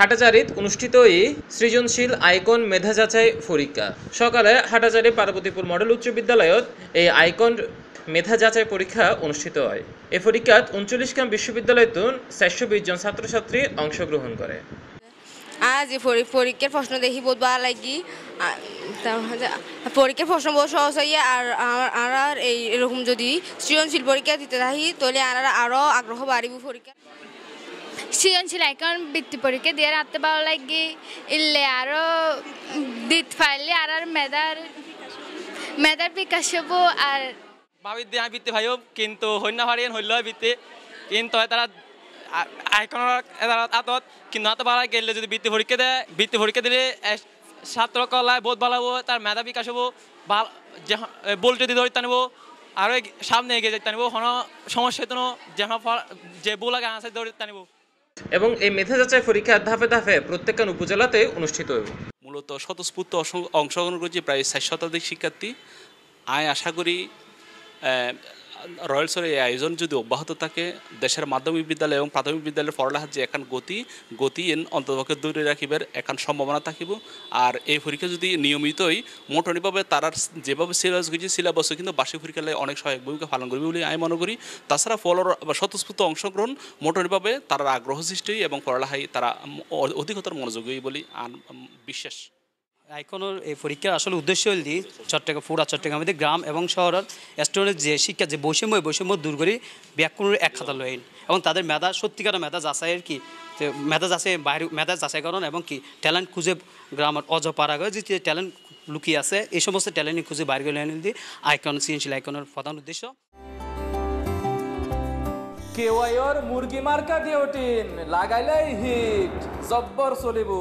হাটাচারিত অনুষ্ঠিত এই সৃজনশীল আইকন মেধা যাচাই পরীক্ষা সকালে হাটাচারি পার্বতীপুর মডেল উচ্চ বিদ্যালয়ত এই আইকন মেধা যাচাই পরীক্ষা অনুষ্ঠিত হয় এই পরীক্ষাত উনচল্লিশ গ্রাম বিশ্ববিদ্যালয়ত চারশো বিশ জন ছাত্রছাত্রী অংশগ্রহণ করে আজ পরীক্ষার প্রশ্ন দেখি বহু ভালো লাগি পরীক্ষার প্রশ্ন বহু সহজ হইয়া আর আর এই এরকম যদি সৃজনশীল পরীক্ষা দিতে থাকি তাহলে আর আরও আগ্রহ বাড়িব পরীক্ষা সৃজনশীল এখন বৃত্তি পরীক্ষা দিয়ে রাখতে ভালো লাগে ইলে আরও দিতে পারলে আর আর মেধার মেধার বিকাশ হবো আর ভাবির দিয়ে বৃত্তি ভাইও কিন্তু হন্যা ভারিয়ান হইল বৃত্তি কিন্তু তারা আইকনের আতত কিন্তু আত ভাড়া গেলে যদি বৃত্তি পরীক্ষা দেয় বৃত্তি পরীক্ষা দিলে ছাত্র কলায় বহুত ভালো হবো তার মেধা বিকাশ হবো ভাল বোল যদি ধরিতে আনবো আরও সামনে এগিয়ে যেতে আনবো কোনো সমস্যা তো যে যে আগে আছে ধরিতে আনবো এবং এই মেধা যাচাই পরীক্ষা ধাপে ধাপে প্রত্যেকখান উপজেলাতে অনুষ্ঠিত হবে মূলত স্বতঃস্ফূর্ত অংশগ্রহণ করেছে প্রায় ষাট শতাধিক শিক্ষার্থী আয় আশা করি রয়্যাল সোলের এই আয়োজন যদি অব্যাহত থাকে দেশের মাধ্যমিক বিদ্যালয় এবং প্রাথমিক বিদ্যালয়ের পড়ালেখার যে এখন গতি গতি অন্ততপক্ষে দূরে রাখিবার এখন সম্ভাবনা থাকিব আর এই পরীক্ষা যদি নিয়মিতই মোটামুটিভাবে তারার যেভাবে সিলেবাস গেছে সিলেবাসে কিন্তু বার্ষিক পরীক্ষালয়ে অনেক সহায়ক ভূমিকা পালন করবে বলে আমি মনে করি তাছাড়া ফলর স্বতঃস্ফূর্ত অংশগ্রহণ মোটামুটিভাবে তারার আগ্রহ সৃষ্টি এবং পড়ালেখায় তারা অধিকতর মনোযোগী বলে বিশ্বাস আইকনের এই পরীক্ষার আসলে উদ্দেশ্য হল দি চট্টগ্রাম পুরা চট্টগ্রাম গ্রাম এবং শহরের স্টুডেন্টের যে শিক্ষা যে বৈষম্য বৈষম্য দূর করি ব্যাকরণের এক খাতা লইন এবং তাদের মেধা সত্যিকার মেধা যাচাইয়ের কি মেধা যাচাই বাইরে মেধা যাচাইকরণ এবং কি ট্যালেন্ট খুঁজে গ্রামের অজপাড়া যে ট্যালেন্ট লুকিয়ে আছে এই সমস্ত ট্যালেন্ট খুঁজে বাইরে করে আইন দিয়ে আইকন সৃজনশীল আইকনের প্রধান উদ্দেশ্য কেওয়াইর মুরগি মার্কা দিওটিন লাগাইলে হিট জব্বর চলিব